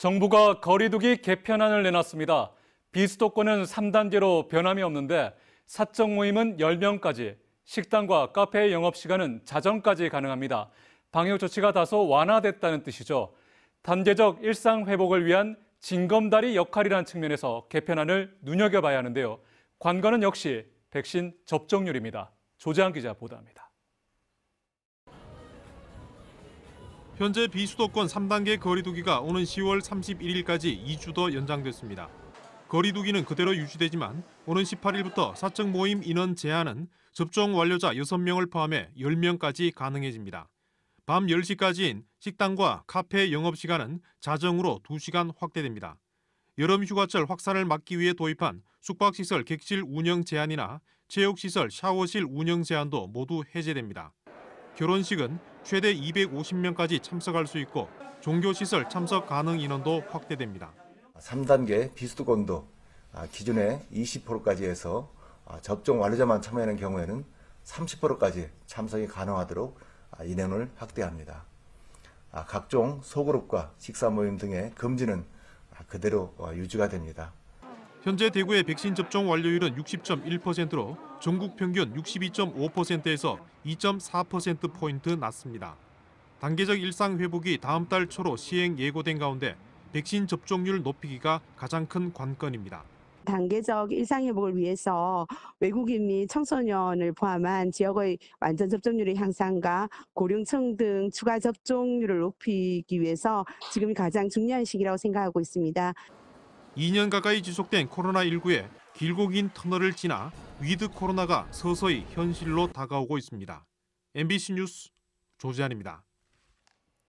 정부가 거리두기 개편안을 내놨습니다. 비수도권은 3단계로 변함이 없는데 사적 모임은 10명까지, 식당과 카페의 영업시간은 자정까지 가능합니다. 방역 조치가 다소 완화됐다는 뜻이죠. 단계적 일상 회복을 위한 징검다리 역할이라는 측면에서 개편안을 눈여겨봐야 하는데요. 관건은 역시 백신 접종률입니다. 조재한 기자 보도합니다. 현재 비수도권 3단계 거리두기가 오는 10월 31일까지 2주 더 연장됐습니다. 거리두기는 그대로 유지되지만 오는 18일부터 사적 모임 인원 제한은 접종 완료자 6명을 포함해 10명까지 가능해집니다. 밤 10시까지인 식당과 카페 영업시간은 자정으로 2시간 확대됩니다. 여름 휴가철 확산을 막기 위해 도입한 숙박시설 객실 운영 제한이나 체육시설 샤워실 운영 제한도 모두 해제됩니다. 결혼식은 최대 250명까지 참석할 수 있고 종교시설 참석 가능 인원도 확대됩니다. 3단계 비수도권도 아, 기존의 20%까지 해서 아, 접종 완료자만 참여하는 경우에는 30%까지 참석이 가능하도록 인원을 아, 확대합니다. 각종 소그룹과 식사 모임 등의 금지는 그대로 어, 유지가 됩니다. 현재 대구의 백신 접종 완료율은 60.1%로 전국 평균 62.5%에서 2.4%포인트 낮습니다. 단계적 일상 회복이 다음 달 초로 시행 예고된 가운데 백신 접종률 높이기가 가장 큰 관건입니다. 단계적 일상회복을 위해서 외국인 및 청소년을 포함한 지역의 완전 접종률의 향상과 고령층 등 추가 접종률을 높이기 위해서 지금이 가장 중요한 시기라고 생각하고 있습니다. 2년 가까이 지속된 코로나19에 길고 긴 터널을 지나 위드 코로나가 서서히 현실로 다가오고 있습니다. MBC 뉴스 조재환입니다.